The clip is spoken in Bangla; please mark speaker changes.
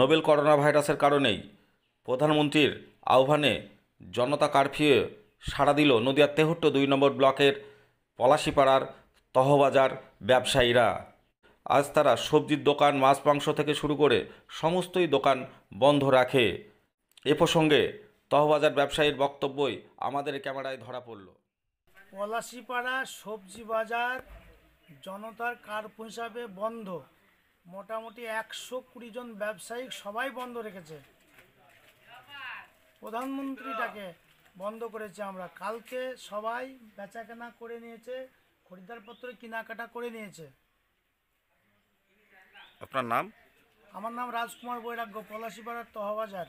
Speaker 1: নোবেল করোনা ভাইরাসের কারণেই প্রধানমন্ত্রীর আহ্বানে জনতা কারফিউ সাড়া দিল নদিয়ার তেহট্ট দুই নম্বর ব্লকের পলাশিপাড়ার তহবাজার ব্যবসায়ীরা আজ তারা সবজির দোকান মাছ মাংস থেকে শুরু করে সমস্তই দোকান বন্ধ রাখে এ প্রসঙ্গে তহবাজার ব্যবসায়ীর বক্তব্যই আমাদের ক্যামেরায় ধরা পড়ল
Speaker 2: পলাশিপাড়া সবজি বাজার জনতার কার্প হিসাবে বন্ধ মোটামুটি একশো কুড়ি জন ব্যবসায়ী সবাই বন্ধ রেখেছে প্রধানমন্ত্রীটাকে বন্ধ করেছে আমরা কালকে সবাই বেচাকেনা করে নিয়েছে খরিদ্দারপত্র কেনাকাটা করে নিয়েছে
Speaker 3: আপনার
Speaker 4: নাম
Speaker 2: আমার নাম রাজকুমার বৈরাগ্য পলাশিপাড়ার তহবাজার